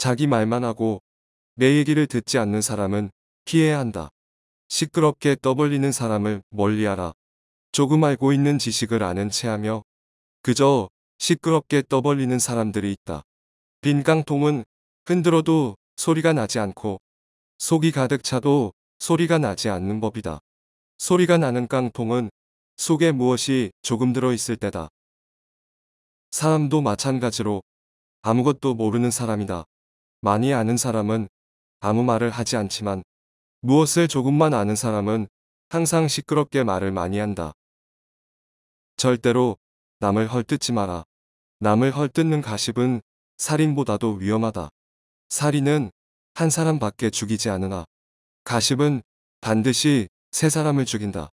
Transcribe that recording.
자기 말만 하고 내 얘기를 듣지 않는 사람은 피해야 한다. 시끄럽게 떠벌리는 사람을 멀리하라. 조금 알고 있는 지식을 아는 체하며 그저 시끄럽게 떠벌리는 사람들이 있다. 빈 깡통은 흔들어도 소리가 나지 않고 속이 가득 차도 소리가 나지 않는 법이다. 소리가 나는 깡통은 속에 무엇이 조금 들어있을 때다. 사람도 마찬가지로 아무것도 모르는 사람이다. 많이 아는 사람은 아무 말을 하지 않지만 무엇을 조금만 아는 사람은 항상 시끄럽게 말을 많이 한다. 절대로 남을 헐뜯지 마라. 남을 헐뜯는 가십은 살인보다도 위험하다. 살인은 한 사람밖에 죽이지 않으나 가십은 반드시 세 사람을 죽인다.